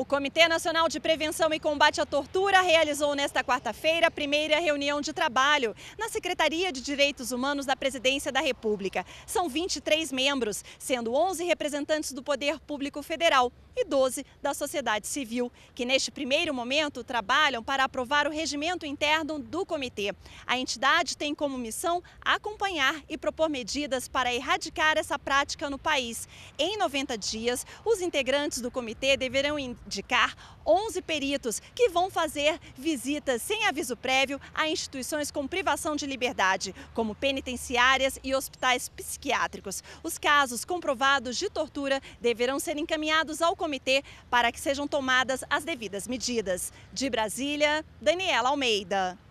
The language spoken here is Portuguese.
O Comitê Nacional de Prevenção e Combate à Tortura realizou nesta quarta-feira a primeira reunião de trabalho na Secretaria de Direitos Humanos da Presidência da República. São 23 membros, sendo 11 representantes do Poder Público Federal e 12 da sociedade civil, que neste primeiro momento trabalham para aprovar o regimento interno do comitê. A entidade tem como missão acompanhar e propor medidas para erradicar essa prática no país. Em 90 dias, os integrantes do comitê deverão indicar 11 peritos que vão fazer visitas sem aviso prévio a instituições com privação de liberdade, como penitenciárias e hospitais psiquiátricos. Os casos comprovados de tortura deverão ser encaminhados ao comitê para que sejam tomadas as devidas medidas. De Brasília, Daniela Almeida.